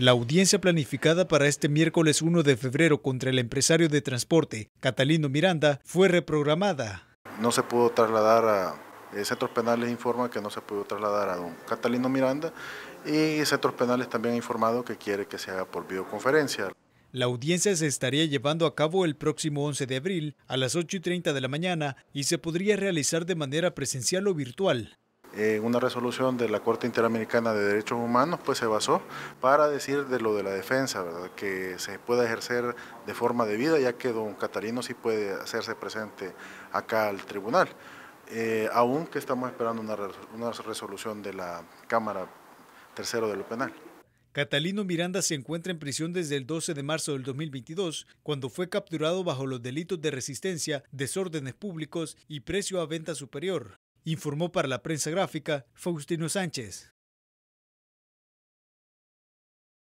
La audiencia planificada para este miércoles 1 de febrero contra el empresario de transporte, Catalino Miranda, fue reprogramada. No se pudo trasladar a... Eh, Centros Penales informa que no se pudo trasladar a don Catalino Miranda y Centros Penales también ha informado que quiere que se haga por videoconferencia. La audiencia se estaría llevando a cabo el próximo 11 de abril a las 8 y 30 de la mañana y se podría realizar de manera presencial o virtual. Eh, una resolución de la Corte Interamericana de Derechos Humanos, pues se basó para decir de lo de la defensa, que se pueda ejercer de forma debida, ya que don Catalino sí puede hacerse presente acá al tribunal. Eh, aún que estamos esperando una, una resolución de la Cámara Tercero de lo Penal. Catalino Miranda se encuentra en prisión desde el 12 de marzo del 2022, cuando fue capturado bajo los delitos de resistencia, desórdenes públicos y precio a venta superior informó para la prensa gráfica Faustino Sánchez.